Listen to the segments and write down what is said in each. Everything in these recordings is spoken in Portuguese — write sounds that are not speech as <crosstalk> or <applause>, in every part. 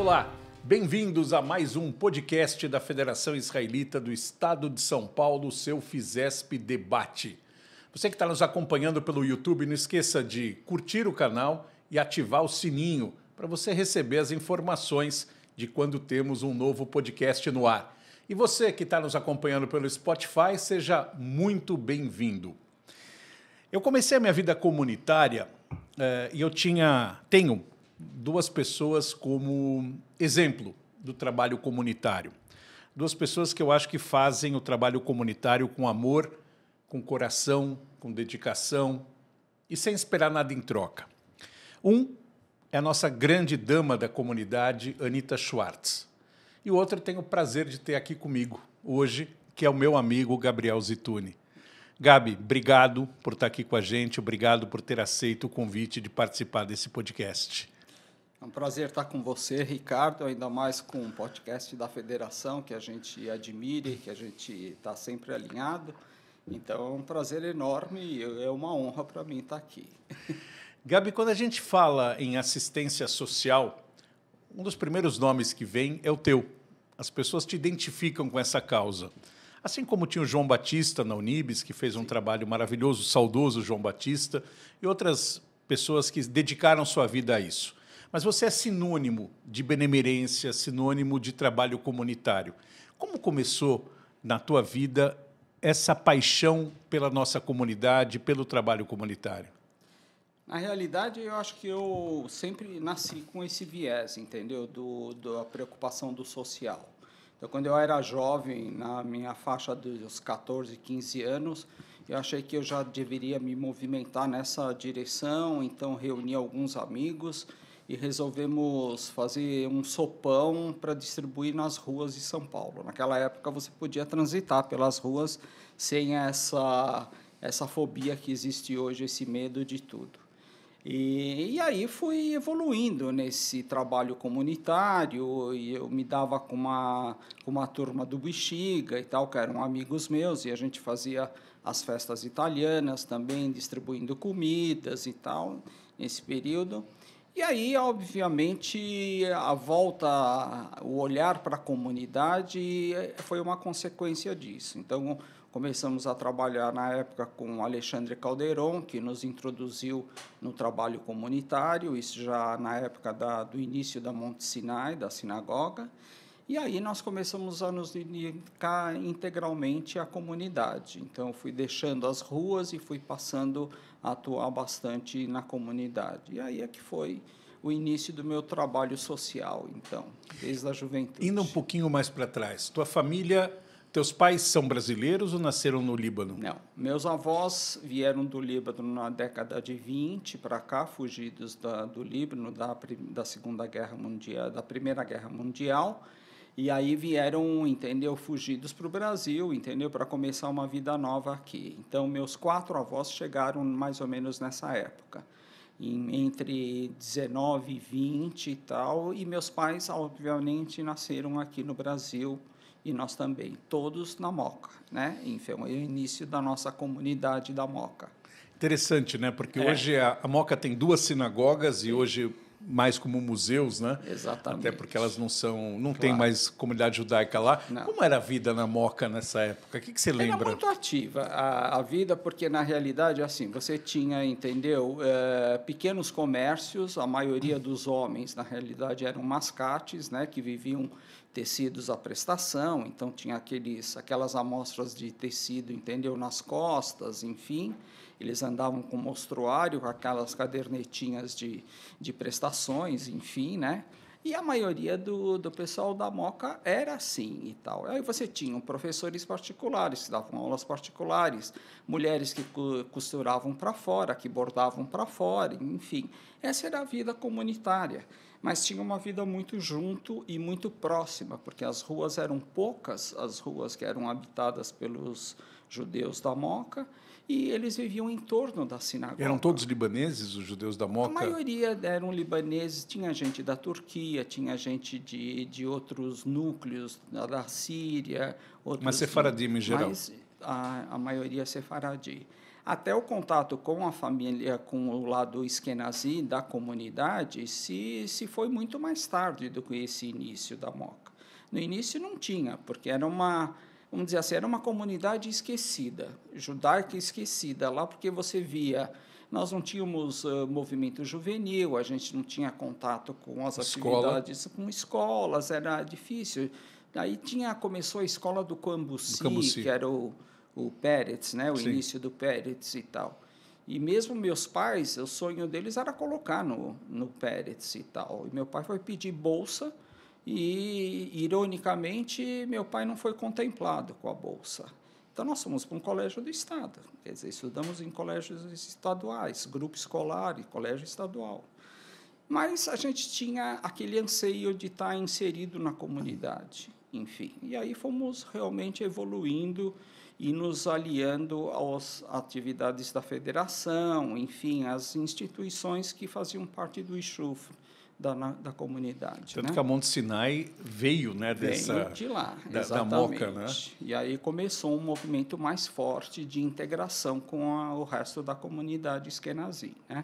Olá, bem-vindos a mais um podcast da Federação Israelita do Estado de São Paulo, seu Fizesp Debate. Você que está nos acompanhando pelo YouTube, não esqueça de curtir o canal e ativar o sininho para você receber as informações de quando temos um novo podcast no ar. E você que está nos acompanhando pelo Spotify, seja muito bem-vindo. Eu comecei a minha vida comunitária eh, e eu tinha, tenho duas pessoas como exemplo do trabalho comunitário. Duas pessoas que eu acho que fazem o trabalho comunitário com amor, com coração, com dedicação e sem esperar nada em troca. Um é a nossa grande dama da comunidade, Anita Schwartz. E o outro tenho o prazer de ter aqui comigo hoje, que é o meu amigo Gabriel Zitune. Gabi, obrigado por estar aqui com a gente, obrigado por ter aceito o convite de participar desse podcast. É um prazer estar com você, Ricardo, ainda mais com o podcast da federação que a gente admira e que a gente está sempre alinhado. Então, é um prazer enorme e é uma honra para mim estar aqui. <laughs> Gabi, quando a gente fala em assistência social, um dos primeiros nomes que vem é o teu. As pessoas te identificam com essa causa. Assim como tinha o João Batista na Unibis, que fez um Sim. trabalho maravilhoso, saudoso João Batista, e outras pessoas que dedicaram sua vida a isso. Mas você é sinônimo de benemerência, sinônimo de trabalho comunitário. Como começou na tua vida essa paixão pela nossa comunidade, pelo trabalho comunitário? Na realidade, eu acho que eu sempre nasci com esse viés, entendeu? Do, da preocupação do social. Então, quando eu era jovem, na minha faixa dos 14, 15 anos, eu achei que eu já deveria me movimentar nessa direção, então reuni alguns amigos e resolvemos fazer um sopão para distribuir nas ruas de São Paulo. Naquela época você podia transitar pelas ruas sem essa essa fobia que existe hoje, esse medo de tudo. E, e aí fui evoluindo nesse trabalho comunitário, e eu me dava com uma, com uma turma do Bexiga e tal, que eram amigos meus, e a gente fazia as festas italianas também, distribuindo comidas e tal, nesse período. E aí, obviamente, a volta, o olhar para a comunidade foi uma consequência disso. Então, começamos a trabalhar na época com Alexandre Calderon, que nos introduziu no trabalho comunitário, isso já na época da, do início da Monte Sinai, da sinagoga. E aí nós começamos a nos dedicar integralmente à comunidade. Então, fui deixando as ruas e fui passando a atuar bastante na comunidade. E aí é que foi o início do meu trabalho social, então, desde a juventude. Indo um pouquinho mais para trás, tua família, teus pais são brasileiros ou nasceram no Líbano? Não, meus avós vieram do Líbano na década de 20 para cá, fugidos da, do Líbano da, da Segunda Guerra Mundial, da Primeira Guerra Mundial, e aí vieram, entendeu, fugidos para o Brasil, entendeu, para começar uma vida nova aqui. Então, meus quatro avós chegaram mais ou menos nessa época, em, entre 19 e 20 e tal, e meus pais, obviamente, nasceram aqui no Brasil, e nós também, todos na Moca, né? Enfim, é o início da nossa comunidade da Moca. Interessante, né? Porque é. hoje a, a, Moca tem duas sinagogas e hoje mais como museus, né? Exatamente. Até porque elas não são, não claro. tem mais comunidade judaica lá. Não. Como era a vida na Moca nessa época? O que, que você lembra? Era muito ativa a, a vida, porque na realidade assim, você tinha, entendeu, é, pequenos comércios. A maioria dos homens, na realidade, eram mascates, né? Que viviam tecidos à prestação. Então tinha aqueles, aquelas amostras de tecido, entendeu, nas costas, enfim. Eles andavam com mostruário, com aquelas cadernetinhas de, de prestações, enfim, né? E a maioria do, do pessoal da Moca era assim e tal. Aí você tinha professores particulares que davam aulas particulares, mulheres que costuravam para fora, que bordavam para fora, enfim. Essa era a vida comunitária. Mas tinha uma vida muito junto e muito próxima, porque as ruas eram poucas, as ruas que eram habitadas pelos judeus da Moca, e eles viviam em torno da sinagoga. Eram todos libaneses, os judeus da Moca? A maioria eram libaneses, tinha gente da Turquia, tinha gente de, de outros núcleos, da, Síria. Outros, mas sefaradim em geral? Mas a, a maioria sefaradim. Até o contato com a família, com o lado esquenazi da comunidade, se, se foi muito mais tarde do que esse início da Moca. No início não tinha, porque era uma vamos dizer assim, era uma comunidade esquecida, judaica esquecida lá, porque você via nós não tínhamos uh, movimento juvenil, a gente não tinha contato com as Escola. atividades, com escolas, era difícil. Aí tinha, começou a escola do Cambuci, Cambuci. que era o, o Pérez, né? o Sim. início do Pérez e tal. E mesmo meus pais, o sonho deles era colocar no, no Pérez e tal. E meu pai foi pedir bolsa, e, ironicamente, meu pai não foi contemplado com a bolsa. Então, nós fomos para um colégio do Estado. Quer dizer, estudamos em colégios estaduais, grupo escolar e colégio estadual. Mas a gente tinha aquele anseio de estar inserido na comunidade, enfim. E aí fomos realmente evoluindo e nos aliando às atividades da federação, enfim, às instituições que faziam parte do ICHUF da, da comunidade. Tanto né? que a Monte Sinai veio, né, dessa veio de lá, da, da Moca, né? E aí começou um movimento mais forte de integração com a, o resto da comunidade esquenazi, né?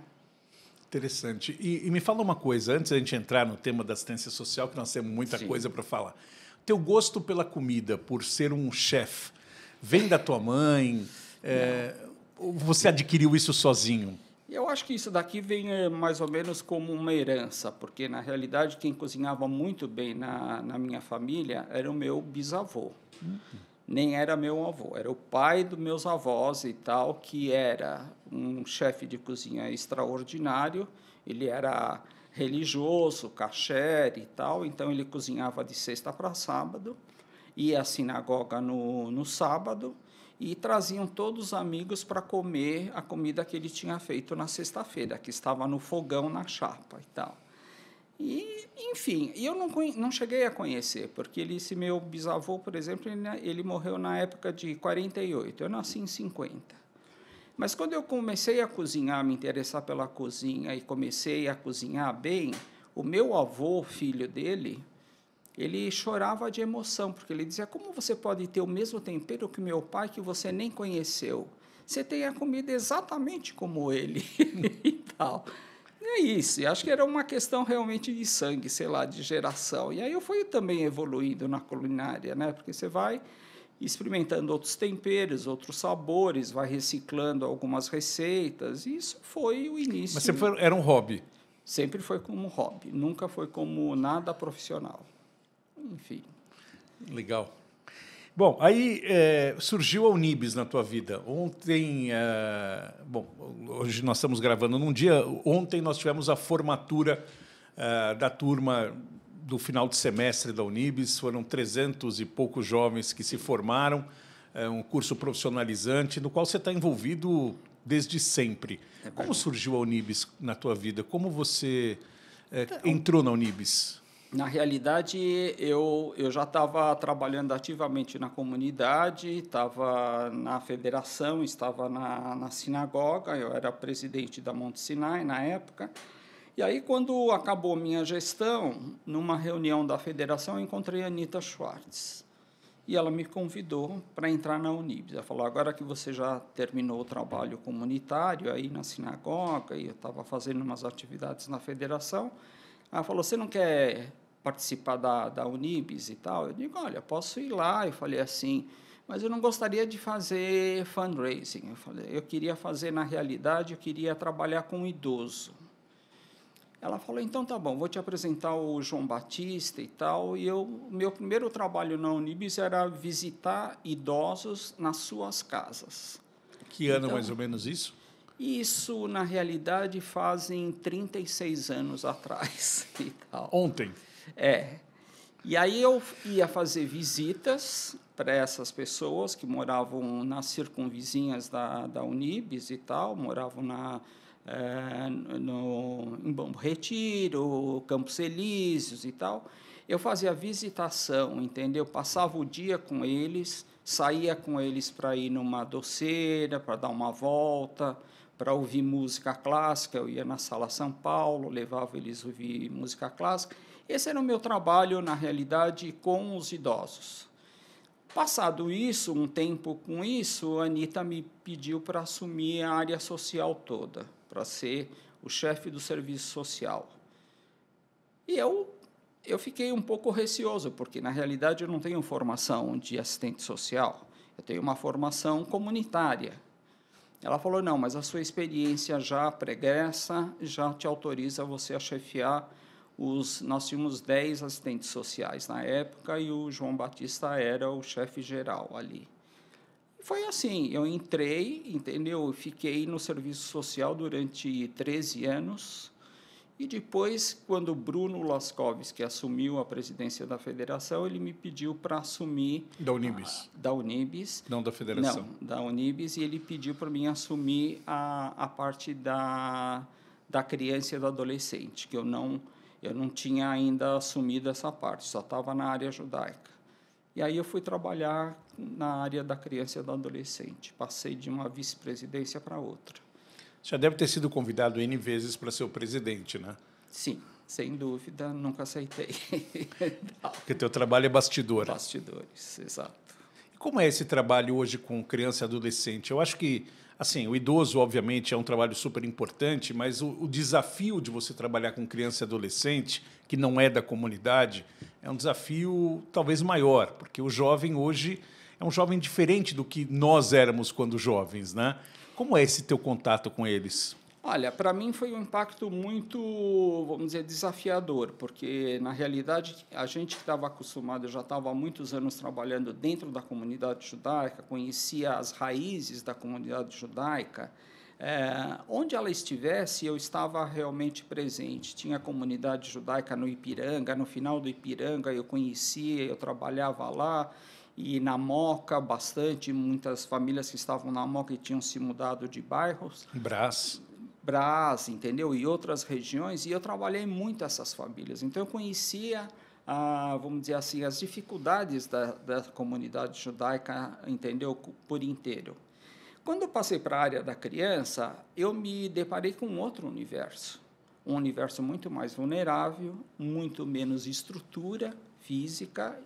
Interessante. E, e, me fala uma coisa, antes da gente entrar no tema da assistência social, que nós temos muita Sim. coisa para falar. Teu gosto pela comida, por ser um chefe, vem da tua mãe? É, você adquiriu isso sozinho? E eu acho que isso daqui vem eh, mais ou menos como uma herança, porque na realidade quem cozinhava muito bem na, na minha família era o meu bisavô. Uhum. Nem era meu avô, era o pai dos meus avós e tal, que era um chefe de cozinha extraordinário. Ele era religioso, cachere e tal, então ele cozinhava de sexta para sábado, ia à sinagoga no, no sábado e traziam todos os amigos para comer a comida que ele tinha feito na sexta-feira, que estava no fogão, na chapa e tal. E, enfim, eu não, não cheguei a conhecer, porque ele, esse meu bisavô, por exemplo, ele, ele morreu na época de 48, eu nasci em 50. Mas quando eu comecei a cozinhar, me interessar pela cozinha e comecei a cozinhar bem, o meu avô, filho dele, ele chorava de emoção, porque ele dizia: Como você pode ter o mesmo tempero que meu pai que você nem conheceu? Você tem a comida exatamente como ele <laughs> e tal. E é isso. acho que era uma questão realmente de sangue, sei lá, de geração. E aí eu fui também evoluindo na culinária, né? Porque você vai experimentando outros temperos, outros sabores, vai reciclando algumas receitas. E isso foi o início. Mas sempre foi, era um hobby? Sempre foi como hobby, nunca foi como nada profissional enfim. Legal. Bom, aí é, surgiu a Unibis na tua vida. Ontem, é, bom, hoje nós estamos gravando num dia. Ontem nós tivemos a formatura é, da turma do final de semestre da Unibis. Foram 300 e poucos jovens que se formaram. É um curso profissionalizante no qual você está envolvido desde sempre. É Como surgiu a Unibis na tua vida? Como você é, então, entrou na Unibis? Na realidade, eu, eu já estava trabalhando ativamente na comunidade, estava na federação, estava na, na sinagoga, eu era presidente da Monte Sinai na época. E aí, quando acabou minha gestão, numa reunião da federação, eu encontrei a Anitta Schwartz. E ela me convidou para entrar na Unibis. Ela falou: agora que você já terminou o trabalho comunitário aí na sinagoga, e eu estava fazendo umas atividades na federação, ela falou, você não quer participar da, da Unibis e tal? Eu digo, olha, posso ir lá. Eu falei assim, mas eu não gostaria de fazer fundraising. Eu, falei, eu queria fazer, na realidade, eu queria trabalhar com um idoso. Ela falou, então tá bom, vou te apresentar o João Batista e tal. E eu, meu primeiro trabalho na Unibis era visitar idosos nas suas casas. Que ano então, mais ou menos isso? Isso, na realidade, fazem 36 anos atrás. <laughs> E tal. Ontem? É. E aí eu ia fazer visitas para essas pessoas que moravam nas circunvizinhas da, da Unibis e tal, moravam na, é, no, em Bom Retiro, Campos Elíseos e tal. Eu fazia visitação, entendeu? Passava o dia com eles, saía com eles para ir numa doceira, para dar uma volta, para ouvir música clássica, eu ia na Sala São Paulo, levava eles a ouvir música clássica. Esse era o meu trabalho, na realidade, com os idosos. Passado isso, um tempo com isso, a Anitta me pediu para assumir a área social toda, para ser o chefe do serviço social. E eu, eu fiquei um pouco receoso, porque na realidade eu não tenho formação de assistente social, eu tenho uma formação comunitária. Ela falou: não, mas a sua experiência já pregressa, já te autoriza você a chefiar os. Nós tínhamos 10 assistentes sociais na época e o João Batista era o chefe geral ali. Foi assim, eu entrei, entendeu? Fiquei no serviço social durante 13 anos e depois, quando Bruno que assumiu a presidência da federação, ele me pediu para assumir. Da Unibis. A, da Unibis. Não da federação. Não, da Unibis. E ele pediu para mim assumir a, a parte da, da criança e do adolescente, que eu não, eu não tinha ainda assumido essa parte, só estava na área judaica. E aí eu fui trabalhar na área da criança e do adolescente. Passei de uma vice-presidência para outra já deve ter sido convidado N vezes para ser o presidente, né? Sim, sem dúvida, nunca aceitei. <laughs> Porque teu trabalho é bastidor. Bastidores, exato. E como é esse trabalho hoje com criança e adolescente? Eu acho que, assim, o idoso, obviamente, é um trabalho super importante, mas o, o desafio de você trabalhar com criança e adolescente, que não é da comunidade, é um desafio talvez maior, porque o jovem hoje é um jovem diferente do que nós éramos quando jovens, né? Como é esse teu contato com eles? Olha, para mim foi um impacto muito, vamos dizer, desafiador, porque na realidade a gente que estava acostumado, já estava há muitos anos trabalhando dentro da comunidade judaica, conhecia as raízes da comunidade judaica. É, onde ela estivesse, eu estava realmente presente. Tinha comunidade judaica no Ipiranga, no final do Ipiranga eu conhecia, eu trabalhava lá e na Moca bastante, muitas famílias que estavam na Moca e tinham se mudado de bairros. Brás. Brás, entendeu? E outras regiões, e eu trabalhei muito essas famílias. Então, eu conhecia, ah, vamos dizer assim, as dificuldades da, da comunidade judaica, entendeu? Por inteiro. Quando eu passei para a área da criança, eu me deparei com outro universo. Um universo muito mais vulnerável, muito menos estrutura física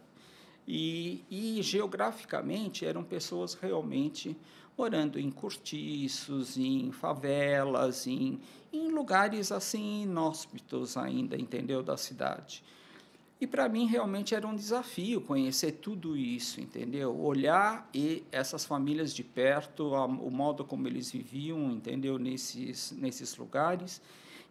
e, e, geograficamente eram pessoas realmente morando em cortiços, em favelas, em, em lugares assim inóspitos ainda, entendeu, da cidade. E para mim realmente era um desafio conhecer tudo isso, entendeu? Olhar e essas famílias de perto, a, o modo como eles viviam, entendeu, nesses nesses lugares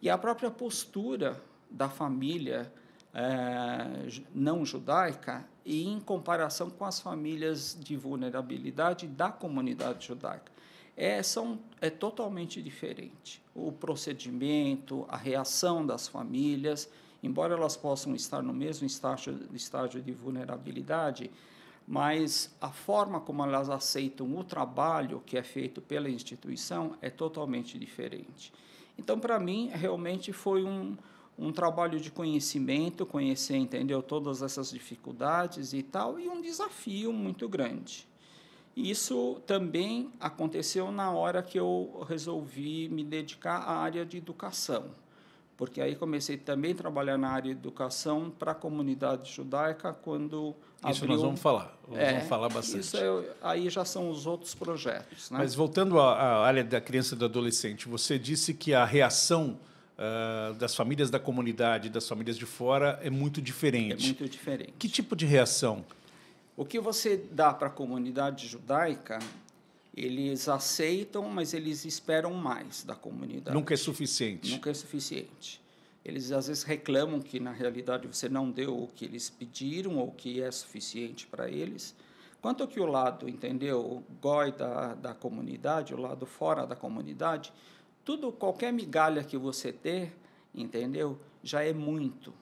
e a própria postura da família é, não judaica e em comparação com as famílias de vulnerabilidade da comunidade judaica. É, são, é totalmente diferente. O procedimento, a reação das famílias, embora elas possam estar no mesmo estágio, estágio de vulnerabilidade, mas a forma como elas aceitam o trabalho que é feito pela instituição é totalmente diferente. Então, para mim, realmente foi um, um trabalho de conhecimento, conhecer, entendeu todas essas dificuldades e tal, e um desafio muito grande. Isso também aconteceu na hora que eu resolvi me dedicar à área de educação, porque aí comecei também a trabalhar na área de educação para a comunidade judaica quando isso abriu... nós vamos falar, nós é, vamos falar bastante. Isso é, aí já são os outros projetos. Né? Mas voltando à, à área da criança e do adolescente, você disse que a reação uh, das famílias da comunidade das famílias de fora é muito diferente. É muito diferente. Que tipo de reação? O que você dá para a comunidade judaica, eles aceitam, mas eles esperam mais da comunidade. Nunca é suficiente. Nunca é suficiente. Eles às vezes reclamam que na realidade você não deu o que eles pediram ou que é suficiente para eles. Quanto que o lado, entendeu, o goi da, da comunidade, o lado fora da comunidade, tudo, qualquer migalha que você ter, entendeu? Já é muito.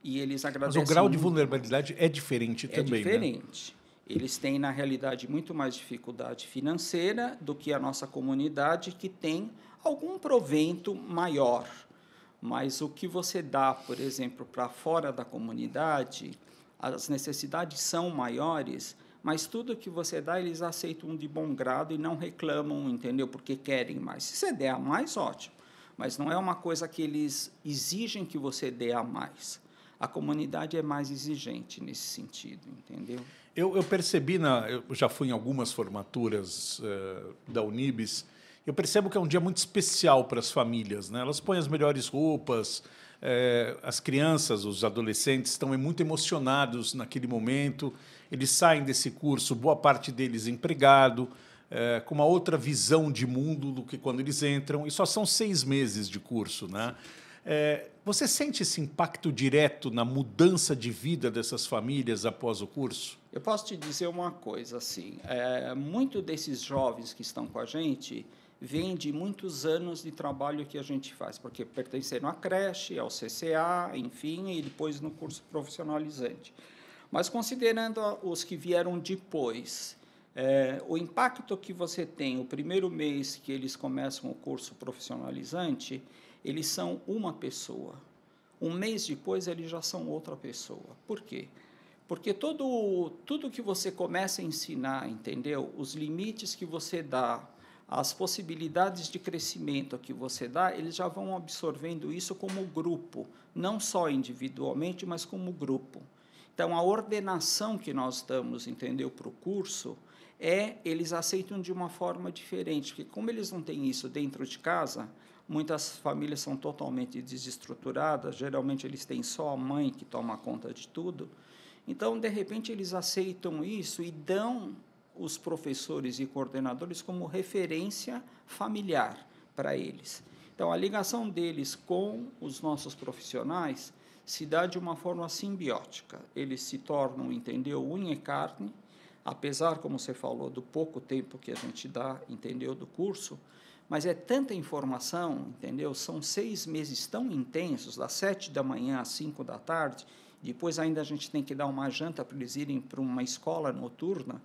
E eles agradecem. Mas o grau muito. de vulnerabilidade é diferente é também. É diferente. Né? Eles têm, na realidade, muito mais dificuldade financeira do que a nossa comunidade, que tem algum provento maior. Mas o que você dá, por exemplo, para fora da comunidade, as necessidades são maiores mas tudo que você dá, eles aceitam de bom grado e não reclamam, entendeu? Porque querem mais. Se você der a mais, ótimo. Mas não é uma coisa que eles exigem que você dê a mais. A comunidade é mais exigente nesse sentido, entendeu? Eu, eu percebi, na, eu já fui em algumas formaturas uh, da Unibis, eu percebo que é um dia muito especial para as famílias, né? Elas põem as melhores roupas, é, as crianças, os adolescentes estão muito emocionados naquele momento, eles saem desse curso, boa parte deles empregado, é, com uma outra visão de mundo do que quando eles entram, e só são seis meses de curso, né? É, você sente esse impacto direto na mudança de vida dessas famílias após o curso? Eu posso te dizer uma coisa, assim, é, muito desses jovens que estão com a gente, vem de muitos anos de trabalho que a gente faz, porque pertenceram à creche, ao CCA, enfim, e depois no curso profissionalizante. Mas considerando os que vieram depois, é, o impacto que você tem o primeiro mês que eles começam o curso profissionalizante, eles são uma pessoa. Um mês depois, eles já são outra pessoa. Por quê? Porque todo, tudo que você começa a ensinar, entendeu? Os limites que você dá as possibilidades de crescimento que você dá, eles já vão absorvendo isso como grupo, não só individualmente, mas como grupo. Então, a ordenação que nós damos, entendeu, para o curso, é eles aceitam de uma forma diferente, porque como eles não têm isso dentro de casa, muitas famílias são totalmente desestruturadas, geralmente eles têm só a mãe que toma conta de tudo. Então, de repente, eles aceitam isso e dão os professores e coordenadores como referência familiar para eles. Então, a ligação deles com os nossos profissionais se dá de uma forma simbiótica. Eles se tornam, entendeu, unha e carne, apesar, como você falou, do pouco tempo que a gente dá, entendeu, do curso, mas é tanta informação, entendeu? São seis meses tão intensos, das sete da manhã às cinco da tarde, depois ainda a gente tem que dar uma janta para eles irem para uma escola noturna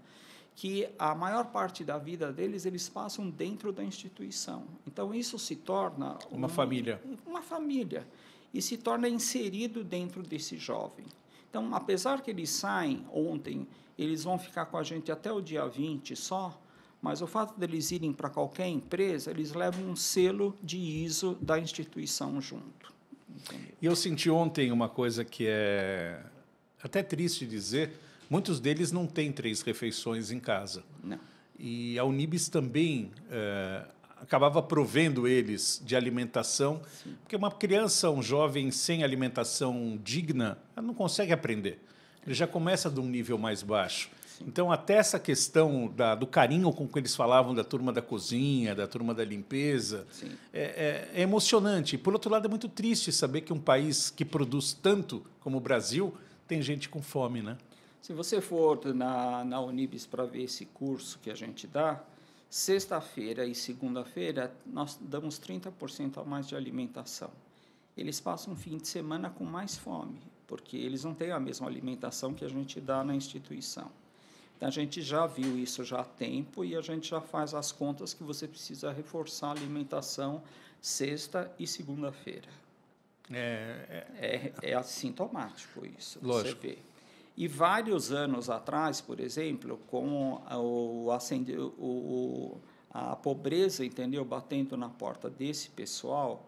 que a maior parte da vida deles eles passam dentro da instituição. Então isso se torna uma família. Uma família e se torna inserido dentro desse jovem. Então, apesar que eles saem ontem, eles vão ficar com a gente até o dia 20 só, mas o fato deles irem para qualquer empresa, eles levam um selo de ISO da instituição junto. E eu senti ontem uma coisa que é até triste dizer, Muitos deles não têm três refeições em casa. Não. E a Unibis também é, acabava provendo eles de alimentação, Sim. porque uma criança, um jovem sem alimentação digna, ela não consegue aprender. Ele já começa de um nível mais baixo. Então, até essa questão da, do carinho com que eles falavam da turma da cozinha, da turma da limpeza, é, é, é emocionante. por outro lado, é muito triste saber que um país que produz tanto como o Brasil tem gente com fome, né? Se você for na, na Unibis para ver esse curso que a gente dá, sexta-feira e segunda-feira nós damos 30% a mais de alimentação. Eles passam um fim de semana com mais fome, porque eles não têm a mesma alimentação que a gente dá na instituição. Então, a gente já viu isso já há tempo e a gente já faz as contas que você precisa reforçar a alimentação sexta e segunda-feira. É, é... é, é assintomático isso, Lógico. você vê. E vários anos atrás, por exemplo, com o, acende, o, a pobreza, entendeu, batendo na porta desse pessoal,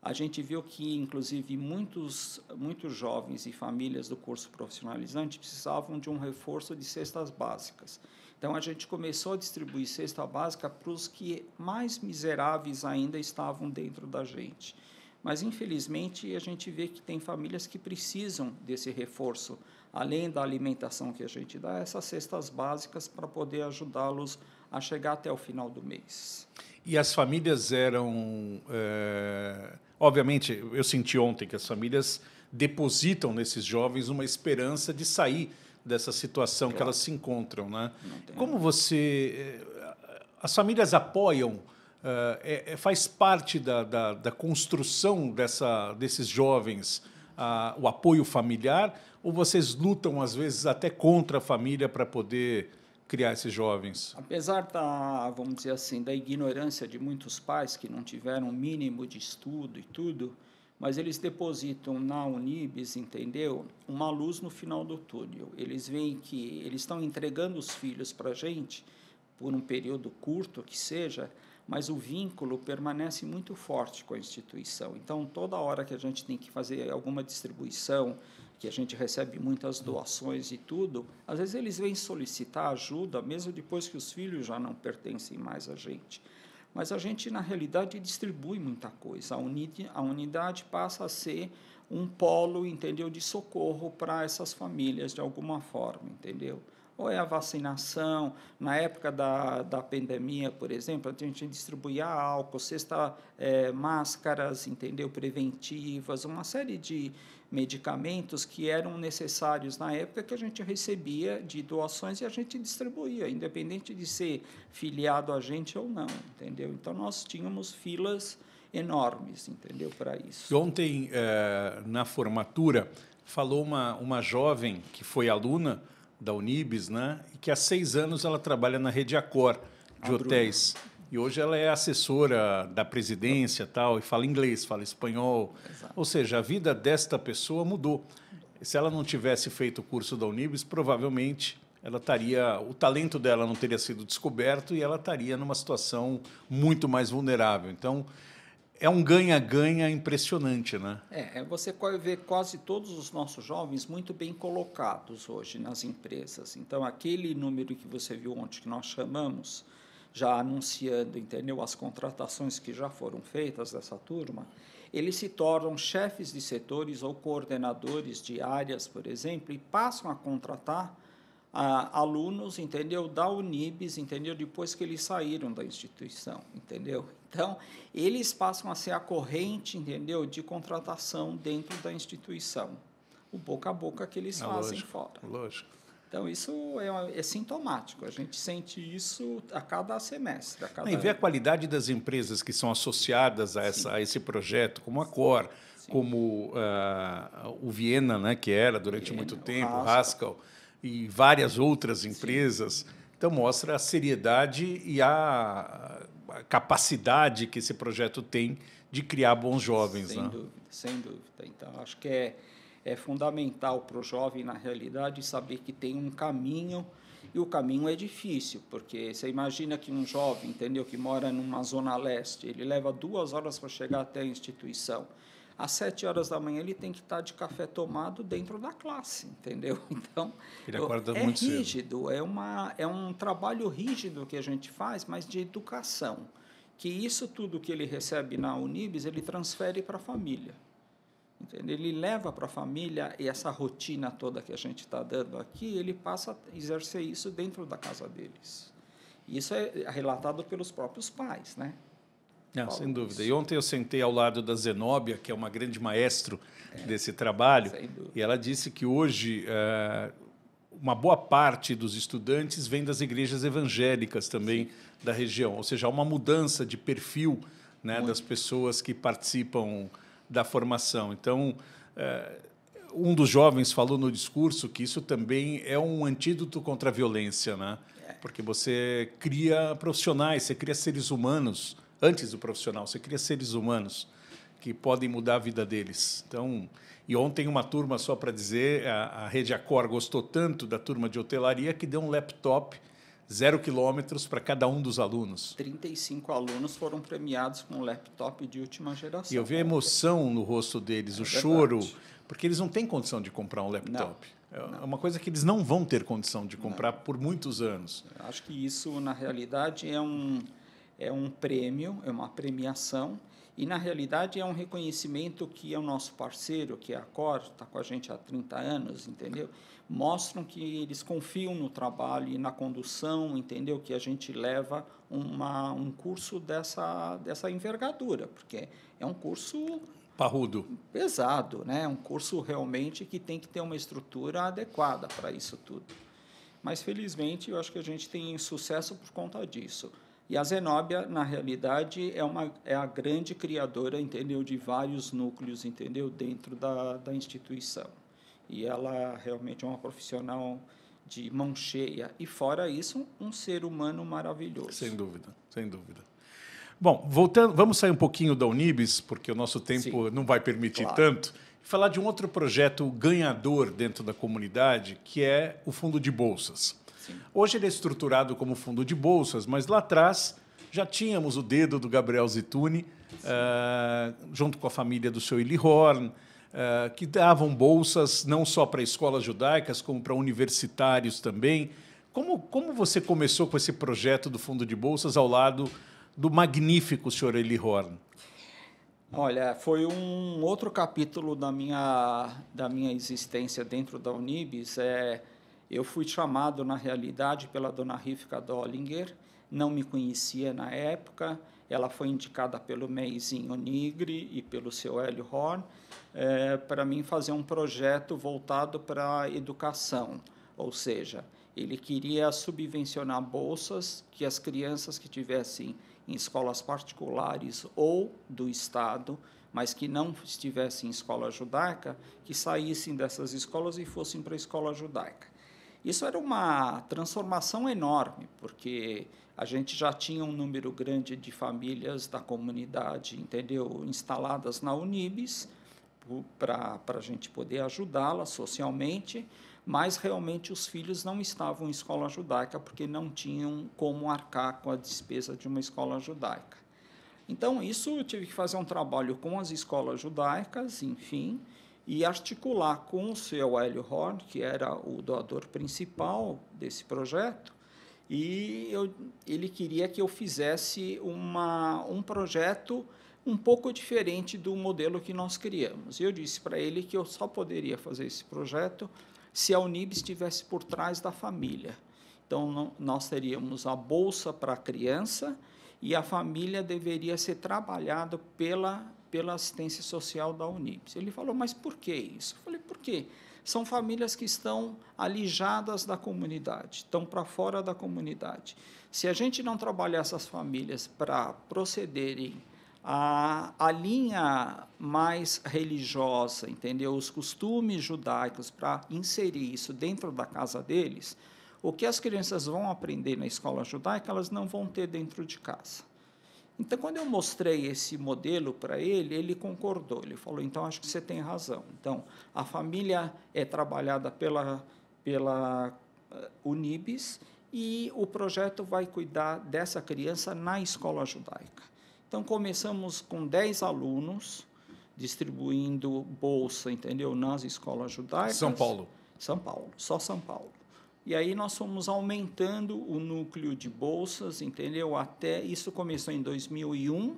a gente viu que, inclusive, muitos, muitos jovens e famílias do curso profissionalizante precisavam de um reforço de cestas básicas. Então, a gente começou a distribuir cesta básica para os que mais miseráveis ainda estavam dentro da gente. Mas, infelizmente, a gente vê que tem famílias que precisam desse reforço, além da alimentação que a gente dá, essas cestas básicas para poder ajudá-los a chegar até o final do mês. E as famílias eram. É... Obviamente, eu senti ontem que as famílias depositam nesses jovens uma esperança de sair dessa situação claro. que elas se encontram, né? Como você eh, as famílias apoiam eh, é, é, faz parte da, da, da construção dessa, desses jovens a, ah, o apoio familiar? Ou vocês lutam, às vezes, até contra a família para poder criar esses jovens? Apesar da, vamos dizer assim, da ignorância de muitos pais que não tiveram o mínimo de estudo e tudo, mas eles depositam na Unibis, entendeu? Uma luz no final do túnel. Eles veem que eles estão entregando os filhos para a gente, por um período curto que seja, mas o vínculo permanece muito forte com a instituição. Então, toda hora que a gente tem que fazer alguma distribuição, que a gente recebe muitas doações e tudo, às vezes eles vêm solicitar ajuda, mesmo depois que os filhos já não pertencem mais a gente. Mas a gente, na realidade, distribui muita coisa. A, unidade, a unidade passa a ser um polo, entendeu, de socorro para essas famílias, de alguma forma, entendeu? ou é a vacinação. Na época da, da pandemia, por exemplo, a gente distribuía álcool, cesta, é, máscaras, entendeu? Preventivas, uma série de medicamentos que eram necessários na época que a gente recebia de doações e a gente distribuía, independente de ser filiado a gente ou não, entendeu? Então nós tínhamos filas enormes, entendeu? Para isso. Ontem, é, na formatura, falou uma, uma jovem que foi aluna da Unibis, né? E que há seis anos ela trabalha na rede Acor de a ah, hotéis. Bruna. E hoje ela é assessora da presidência tal, e fala inglês, fala espanhol. Exato. Ou seja, a vida desta pessoa mudou. Se ela não tivesse feito o curso da Unibis, provavelmente ela estaria, o talento dela não teria sido descoberto e ela estaria numa situação muito mais vulnerável. Então, é um ganha-ganha impressionante, né? É, é você vê quase todos os nossos jovens muito bem colocados hoje nas empresas. Então, aquele número que você viu ontem, que nós chamamos, já anunciando, entendeu, as contratações que já foram feitas dessa turma, eles se tornam chefes de setores ou coordenadores de áreas, por exemplo, e passam a contratar ah, alunos, entendeu, da Unibis, entendeu, depois que eles saíram da instituição, entendeu? Então, eles passam a ser a corrente, entendeu, de contratação dentro da instituição. O boca a boca que eles é fazem lógico, fora. Lógico. Então, isso é, é, sintomático. A gente sente isso a cada semestre. A cada... E ver a qualidade das empresas que são associadas a, essa, a esse projeto, como a Cor, Sim. como uh, o Viena, né, que era durante Viena, muito tempo, o Haskell, Haskell e várias outras empresas. Sim. Então, mostra a seriedade e a capacidade que esse projeto tem de criar bons jovens. Sem né? dúvida, sem dúvida. Então, acho que é, é fundamental para o jovem, na realidade, saber que tem um caminho, e o caminho é difícil, porque você imagina que um jovem, entendeu, que mora numa zona leste, ele leva duas horas para chegar até a instituição às sete horas da manhã ele tem que estar tá de café tomado dentro da classe, entendeu? <laughs> Então, ele acorda é muito rígido, cedo. É, uma, é um trabalho rígido que a gente faz, mas de educação. Que isso tudo que ele recebe na Unibis, ele transfere para a família. Entendeu? Ele leva para a família e essa rotina toda que a gente está dando aqui, ele passa a exercer isso dentro da casa deles. Isso é relatado pelos próprios pais, né? sem dúvida. Isso. E ontem eu sentei ao lado da Zenóbia, que é uma grande maestro é, desse trabalho, e ela disse que hoje eh, uma boa parte dos estudantes vem das igrejas evangélicas também Sim. da região, ou seja, há uma mudança de perfil né, das pessoas que participam da formação. Então, eh, um dos jovens falou no discurso que isso também é um antídoto contra a violência, né? É. porque você cria profissionais, você cria seres humanos antes do profissional. Você cria seres humanos que podem mudar a vida deles. Então, e ontem uma turma só para dizer, a, a rede Acor gostou tanto da turma de hotelaria que deu um laptop zero quilômetros para cada um dos alunos. 35 alunos foram premiados com um laptop de última geração. E eu vi a emoção no rosto deles, é o verdade. choro, porque eles não têm condição de comprar um laptop. não. É uma coisa que eles não vão ter condição de comprar não. por muitos anos. Acho que isso, na realidade, é um é um prêmio, é uma premiação, e na realidade é um reconhecimento que é o nosso parceiro, que é a Cor, está com a gente há 30 anos, entendeu? Mostram que eles confiam no trabalho e na condução, entendeu? Que a gente leva uma, um curso dessa, dessa envergadura, porque é um curso parrudo. Pesado, né? É um curso realmente que tem que ter uma estrutura adequada para isso tudo. Mas felizmente eu acho que a gente tem sucesso por conta disso. E a Zenóbia, na realidade, é, uma, é a grande criadora, entendeu, de vários núcleos, entendeu, dentro da, da instituição. E ela realmente é uma profissional de mão cheia. E fora isso, um ser humano maravilhoso. Sem dúvida, sem dúvida. Bom, voltando, vamos sair um pouquinho da Unibis, porque o nosso tempo Sim, não vai permitir claro. tanto, e falar de um outro projeto ganhador dentro da comunidade, que é o Fundo de Bolsas. Hoje ele é estruturado como fundo de bolsas, mas lá atrás já tínhamos o dedo do Gabriel Zituni, uh, eh, junto com a família do seu Eli Horn, uh, que davam bolsas não só para escolas judaicas, como para universitários também. Como, como você começou com esse projeto do fundo de bolsas ao lado do magnífico senhor Eli Horn? Olha, foi um outro capítulo da minha, da minha existência dentro da Unibis. É, eu fui chamado, na realidade, pela dona Rivka Dollinger, não me conhecia na época, ela foi indicada pelo Meizinho Nigre e pelo seu Hélio Horn é, para mim fazer um projeto voltado para a educação, ou seja, ele queria subvencionar bolsas que as crianças que tivessem em escolas particulares ou do Estado, mas que não estivessem em escola judaica, que saíssem dessas escolas e fossem para a escola judaica. Isso era uma transformação enorme, porque a gente já tinha um número grande de famílias da comunidade, entendeu, instaladas na Unibis para a gente poder ajudá-las socialmente, mas realmente os filhos não estavam em escola judaica porque não tinham como arcar com a despesa de uma escola judaica. Então, isso eu tive que fazer um trabalho com as escolas judaicas, enfim, e articular com o seu Hélio Horn, que era o doador principal desse projeto, e eu, ele queria que eu fizesse uma, um projeto um pouco diferente do modelo que nós criamos. Eu disse para ele que eu só poderia fazer esse projeto se a Unib estivesse por trás da família. Então, nós teríamos a bolsa para a criança e a família deveria ser trabalhada pela pela assistência social da Unips. Ele falou, mas por que isso? Eu falei, por quê? São famílias que estão alijadas da comunidade, estão para fora da comunidade. Se a gente não trabalhar essas famílias para procederem a, a, linha mais religiosa, entendeu? Os costumes judaicos para inserir isso dentro da casa deles, o que as crianças vão aprender na escola judaica, elas não vão ter dentro de casa. Então, quando eu mostrei esse modelo para ele, ele concordou. Ele falou: então acho que você tem razão. Então, a família é trabalhada pela, pela eh, Unibis e o projeto vai cuidar dessa criança na escola judaica. Então, começamos com 10 alunos distribuindo bolsa, entendeu? Nas escolas judaicas. São Paulo. São Paulo, só São Paulo. E aí nós fomos aumentando o núcleo de bolsas, entendeu? Até isso começou em 2001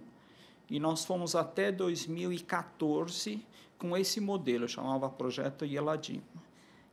e nós fomos até 2014 com esse modelo, chamava Projeto Yeladim.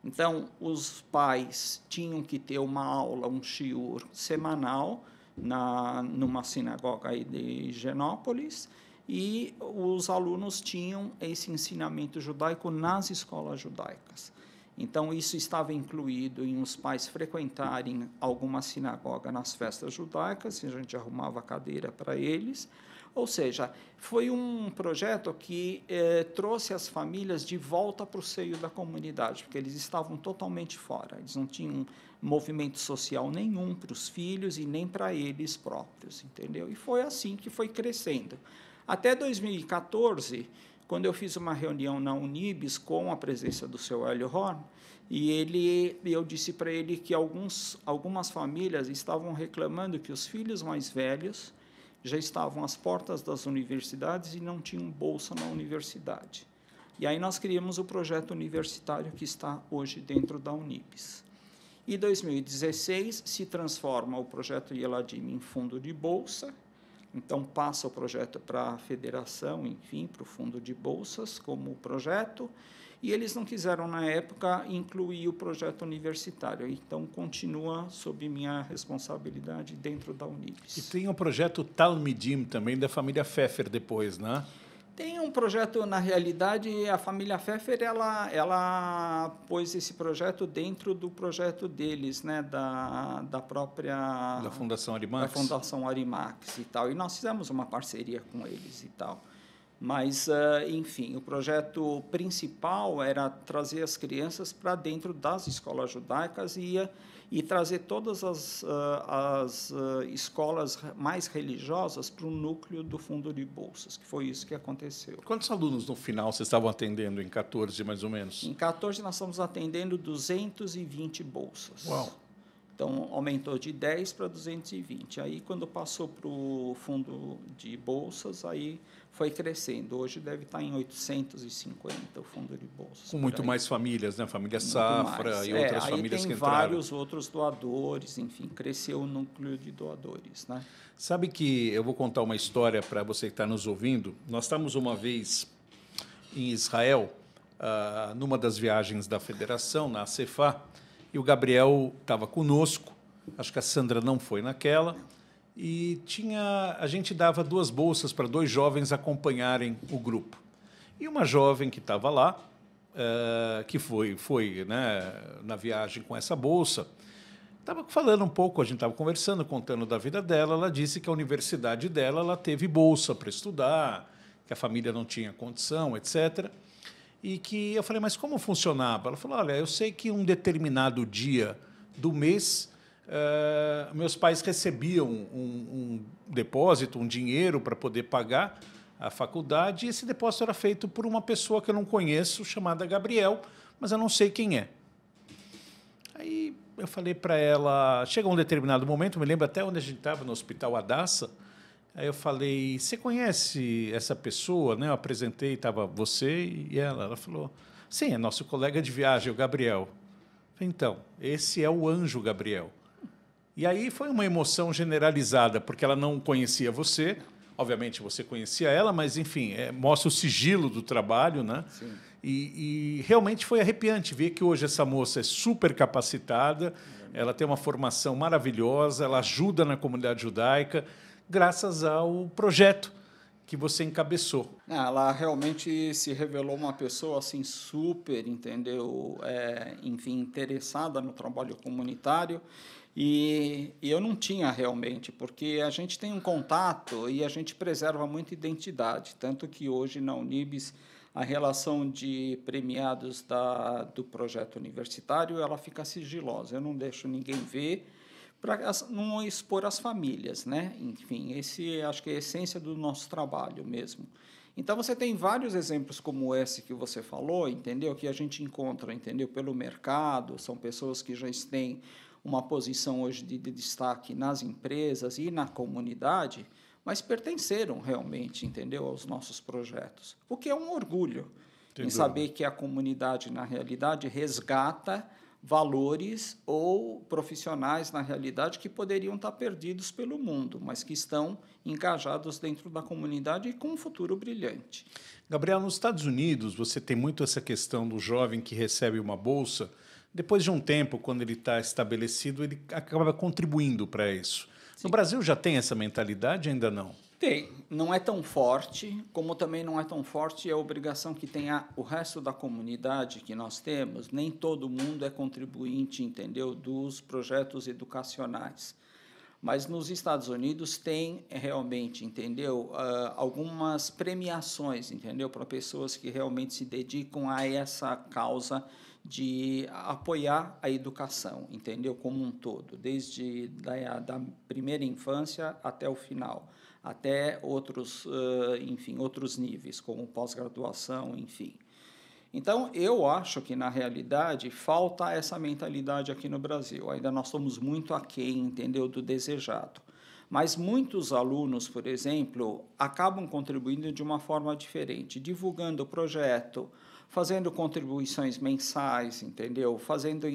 Então, os pais tinham que ter uma aula, um shiur semanal na numa sinagoga aí de Genópolis e os alunos tinham esse ensinamento judaico nas escolas judaicas. Então, isso estava incluído em os pais frequentarem alguma sinagoga nas festas judaicas, e a gente arrumava cadeira para eles. Ou seja, foi um projeto que eh, trouxe as famílias de volta para o seio da comunidade, porque eles estavam totalmente fora, eles não tinham movimento social nenhum para os filhos e nem para eles próprios, entendeu? E foi assim que foi crescendo. Até 2014, quando eu fiz uma reunião na Unibis com a presença do seu Hélio Horn, e ele, eu disse para ele que alguns, algumas famílias estavam reclamando que os filhos mais velhos já estavam às portas das universidades e não tinham bolsa na universidade. E aí nós criamos o projeto universitário que está hoje dentro da Unibis. E 2016 se transforma o projeto Yeladim em fundo de bolsa, então, passa o projeto para a federação, enfim, para o fundo de bolsas como projeto, e eles não quiseram, na época, incluir o projeto universitário. Então, continua sob minha responsabilidade dentro da Unibis. E tem o um projeto Talmidim também, da família Pfeffer, depois, né? Tem um projeto, na realidade, a família Pfeffer, ela, ela pôs esse projeto dentro do projeto deles, né, da, da própria... Da Fundação Arimax. Da Fundação Arimax e tal. E nós fizemos uma parceria com eles e tal. Mas, ah, enfim, o projeto principal era trazer as crianças para dentro das escolas judaicas e e trazer todas as, ah, as ah, escolas mais religiosas para o núcleo do fundo de bolsas, que foi isso que aconteceu. Quantos alunos no final vocês estavam atendendo? Em 14, mais ou menos? Em 14, nós estamos atendendo 220 bolsas. Uau! Então, aumentou de 10 para 220. Aí, quando passou para o fundo de bolsas, aí foi crescendo. Hoje deve estar tá em 850 o fundo de bolsas. Com muito aí. mais famílias, né? Família muito Safra mais. e é, outras famílias que entraram. tem vários outros doadores, enfim, cresceu o núcleo de doadores, né? Sabe que eu vou contar uma história para você que está nos ouvindo. Nós estávamos uma vez em Israel, uh, numa das viagens da federação, na Cefá, e o Gabriel estava conosco, acho que a Sandra não foi naquela. E tinha a gente dava duas bolsas para dois jovens acompanharem o grupo. E uma jovem que estava lá, uh, que foi, foi né, na viagem com essa bolsa, estava falando um pouco, a gente estava conversando, contando da vida dela. Ela disse que a universidade dela ela teve bolsa para estudar, que a família não tinha condição, etc e que eu falei, mas como funcionava? Ela falou, olha, eu sei que um determinado dia do mês uh, meus pais recebiam um, um depósito, um dinheiro para poder pagar a faculdade, e esse depósito era feito por uma pessoa que eu não conheço, chamada Gabriel, mas eu não sei quem é. Aí eu falei para ela, chega um determinado momento, me lembro até onde a gente estava, no Hospital Adassa, Aí eu falei, você conhece essa pessoa? Né? Eu apresentei, estava você e ela. Ela falou, sim, é nosso colega de viagem, o Gabriel. Falei, então, esse é o anjo Gabriel. E aí foi uma emoção generalizada, porque ela não conhecia você. Obviamente você conhecia ela, mas enfim, é, mostra o sigilo do trabalho, né? Sim. E, e, realmente foi arrepiante ver que hoje essa moça é super capacitada, ela tem uma formação maravilhosa, ela ajuda na comunidade judaica graças ao projeto que você encabeçou. Ah, ela realmente se revelou uma pessoa assim super, entendeu? É, enfim, interessada no trabalho comunitário. E, e, eu não tinha realmente, porque a gente tem um contato e a gente preserva muita identidade. Tanto que hoje na Unibis a relação de premiados da, do projeto universitário ela fica sigilosa. Eu não deixo ninguém ver para não expor as famílias, né? Enfim, esse acho que é a essência do nosso trabalho mesmo. Então você tem vários exemplos como esse que você falou, entendeu? Que a gente encontra, entendeu? Pelo mercado, são pessoas que já têm uma posição hoje de, de destaque nas empresas e na comunidade, mas pertenceram realmente, entendeu, aos nossos projetos. O que é um orgulho em saber que a comunidade na realidade resgata valores ou profissionais, na realidade, que poderiam estar perdidos pelo mundo, mas que estão engajados dentro da comunidade e com um futuro brilhante. Gabriel, nos Estados Unidos, você tem muito essa questão do jovem que recebe uma bolsa. Depois de um tempo, quando ele está estabelecido, ele acaba contribuindo para isso. Sim. No Brasil já tem essa mentalidade? Ainda não? Tem. Não é tão forte, como também não é tão forte a obrigação que tem a, o resto da comunidade que nós temos. Nem todo mundo é contribuinte, entendeu, dos projetos educacionais. Mas nos Estados Unidos tem é, realmente, entendeu, ah, algumas premiações, entendeu, para pessoas que realmente se dedicam a essa causa de apoiar a educação, entendeu, como um todo, desde da, né, da primeira infância até o final até outros, eh, enfim, outros níveis, como pós-graduação, enfim. Então, eu acho que, na realidade, falta essa mentalidade aqui no Brasil. Ainda nós somos muito aquém, entendeu, do desejado. Mas muitos alunos, por exemplo, acabam contribuindo de uma forma diferente, divulgando o projeto, fazendo contribuições mensais, entendeu? Fazendo,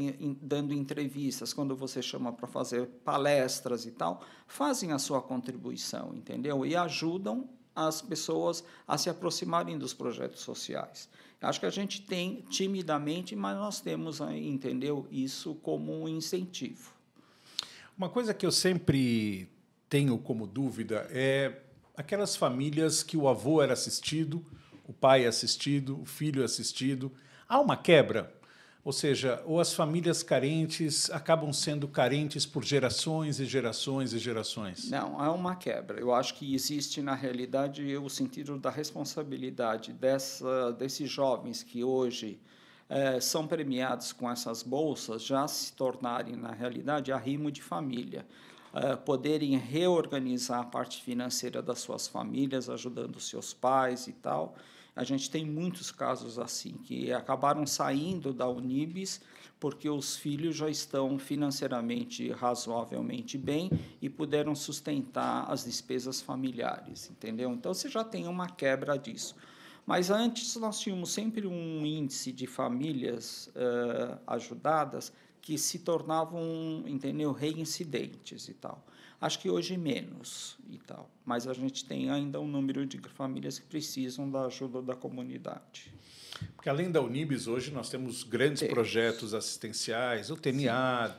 dando entrevistas, quando você chama para fazer palestras e tal, fazem a sua contribuição, entendeu? E ajudam as pessoas a se aproximarem dos projetos sociais. Acho que a gente tem timidamente, mas nós temos, eh, entendeu, isso como um incentivo. Uma coisa que eu sempre tenho como dúvida é aquelas famílias que o avô era assistido, o pai assistido, o filho assistido. Há uma quebra, ou seja, ou as famílias carentes acabam sendo carentes por gerações e gerações e gerações. Não, há uma quebra. Eu acho que existe na realidade o sentido da responsabilidade dessa, desses jovens que hoje eh, são premiados com essas bolsas já se tornarem na realidade arrimo de família. Uh, poderem reorganizar a parte financeira das suas famílias, ajudando seus pais e tal. A gente tem muitos casos assim, que acabaram saindo da Unibis porque os filhos já estão financeiramente razoavelmente bem e puderam sustentar as despesas familiares, entendeu? Então você já tem uma quebra disso. Mas antes nós tínhamos sempre um índice de famílias eh, ajudadas que se tornavam, entendeu, reincidentes e tal. Acho que hoje menos e tal, mas a gente tem ainda um número de famílias que precisam da ajuda da comunidade. Porque além da Unibis, hoje nós temos grandes temos. projetos assistenciais, o TNA,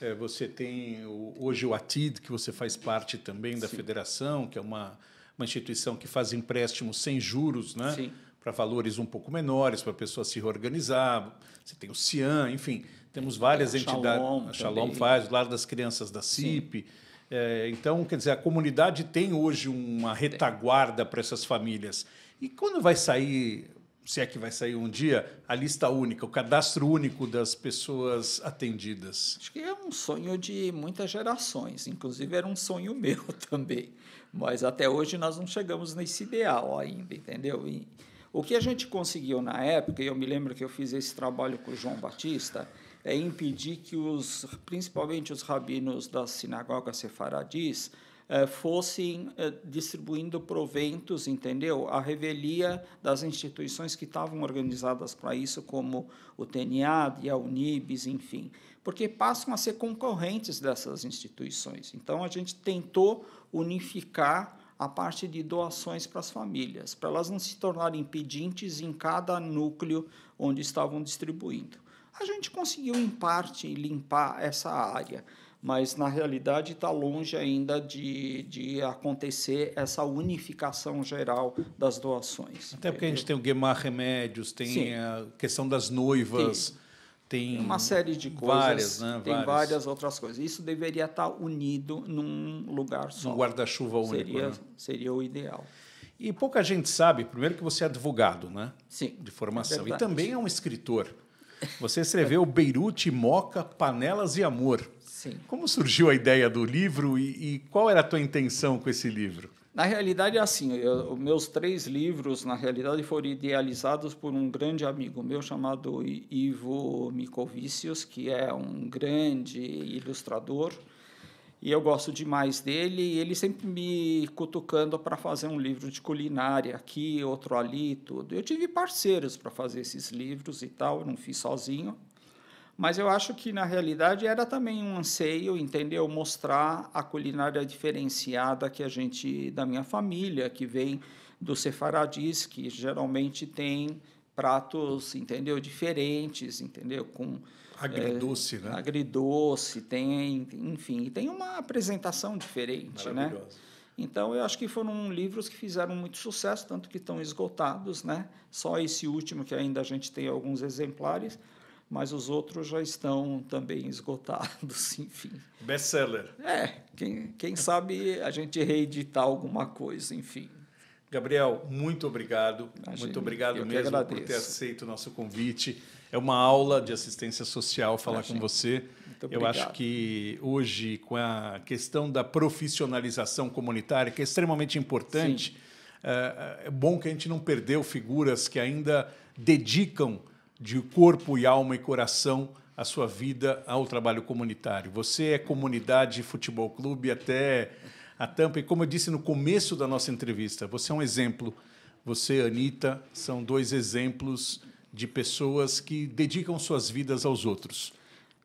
é, você tem o, hoje o ATID, que você faz parte também da Sim. federação, que é uma, uma instituição que faz empréstimos sem juros, né? Sim para valores um pouco menores, para a pessoa se reorganizar. Você tem o CIAN, enfim, temos várias é, a entidades. Shalom a Shalom também. faz, o Lar das Crianças da CIP. Sim. É, então, quer dizer, a comunidade tem hoje uma retaguarda para essas famílias. E quando vai sair, se é que vai sair um dia, a lista única, o cadastro único das pessoas atendidas? Acho que é um sonho de muitas gerações, inclusive era um sonho <laughs> meu também. Mas até hoje nós não chegamos nesse ideal ainda, entendeu? E o que a gente conseguiu na época, e eu me lembro que eu fiz esse trabalho com o João Batista, é impedir que os, principalmente os rabinos das sinagogas sefaradis, é, fossem é, distribuindo proventos, entendeu? A revelia das instituições que estavam organizadas para isso, como o TNAD, a Unibis, enfim, porque passam a ser concorrentes dessas instituições. Então, a gente tentou unificar a parte de doações para as famílias, para elas não se tornarem pedintes em cada núcleo onde estavam distribuindo. A gente conseguiu, em parte, limpar essa área, mas na realidade está longe ainda de, de acontecer essa unificação geral das doações. Até entendeu? porque a gente tem o Guemar Remédios, tem Sim. a questão das noivas. Tem. Tem uma série de coisas, várias, né? tem várias. várias. outras coisas. Isso deveria estar tá unido num lugar só. Um guarda-chuva único. Seria, né? seria o ideal. E pouca gente sabe, primeiro, que você é advogado, né? Sim. De formação. É e também é um escritor. Você escreveu Beirute, Moca, Panelas e Amor. Sim. Como surgiu a ideia do livro e, e qual era a tua intenção com esse livro? Na realidade, é assim. Eu, meus três livros, na realidade, foram idealizados por um grande amigo meu chamado Ivo Mikovicius, que é um grande ilustrador e eu gosto demais dele. E ele sempre me cutucando para fazer um livro de culinária aqui, outro ali, tudo. Eu tive parceiros para fazer esses livros e tal, eu não fiz sozinho. Mas eu acho que na realidade era também um anseio, entendeu? Mostrar a culinária diferenciada que a gente, da minha família, que vem do Sefaradis, que geralmente tem pratos, entendeu? Diferentes, entendeu? Com agridoce, é, né? Agridoce, tem, enfim, tem uma apresentação diferente, né? Então eu acho que foram livros que fizeram muito sucesso, tanto que estão esgotados, né? Só esse último que ainda a gente tem alguns exemplares, mas os outros já estão também esgotados, <laughs> enfim. Best-seller. É, quem, quem sabe a gente reeditar alguma coisa, enfim. Gabriel, muito obrigado. Imagina, muito obrigado mesmo por ter aceito o nosso convite. É uma aula de assistência social falar Imagina. com você. Eu acho que hoje, com a questão da profissionalização comunitária, que é extremamente importante, eh, é bom que a gente não perdeu figuras que ainda dedicam de corpo e alma e coração a sua vida ao trabalho comunitário. Você é comunidade futebol clube até a tampa. E como eu disse no começo da nossa entrevista, você é um exemplo. Você, Anitta, são dois exemplos de pessoas que dedicam suas vidas aos outros.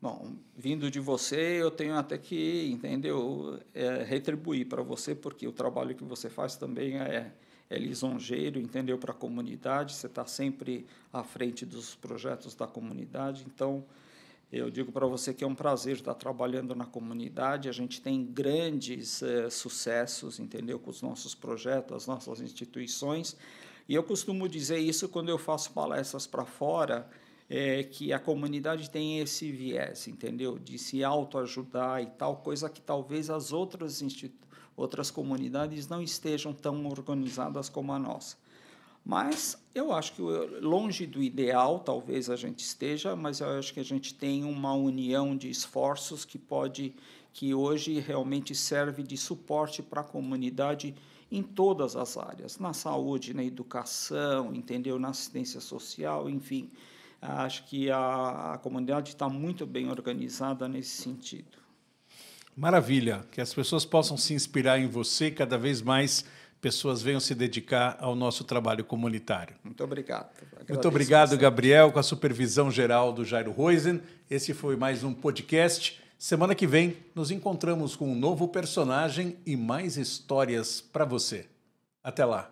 Bom, vindo de você, eu tenho até que, entendeu, é, retribuir para você, porque o trabalho que você faz também é, é lisonjeiro, entendeu, para a comunidade, você está sempre à frente dos projetos da comunidade, então eu digo para você que é um prazer estar trabalhando na comunidade. A gente tem grandes eh, sucessos, entendeu, com os nossos projetos, as nossas instituições. E eu costumo dizer isso quando eu faço palestras para fora, é, que a comunidade tem esse viés, entendeu, de se autoajudar e tal coisa que talvez as outras outras comunidades não estejam tão organizadas como a nossa. Mas eu acho que eh, longe do ideal, talvez a gente esteja, mas eu acho que a gente tem uma união de esforços que pode, que hoje realmente serve de suporte para a comunidade em todas as áreas, na saúde, na educação, entendeu, na assistência social, enfim. Acho que a, a comunidade está muito bem organizada nesse sentido. Maravilha, que as pessoas possam se inspirar em você cada vez mais pessoas venham se dedicar ao nosso trabalho comunitário. Muito obrigado. Agradeço Muito obrigado, você. Gabriel, com a supervisão geral do Jairo Roisen. Esse foi mais um podcast. Semana que vem nos encontramos com um novo personagem e mais histórias para você. Até lá.